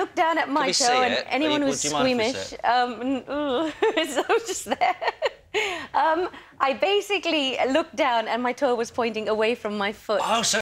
looked down at my toe, and it? anyone you, who's squeamish, um, ooh, so just there. um, I basically looked down, and my toe was pointing away from my foot. Oh, so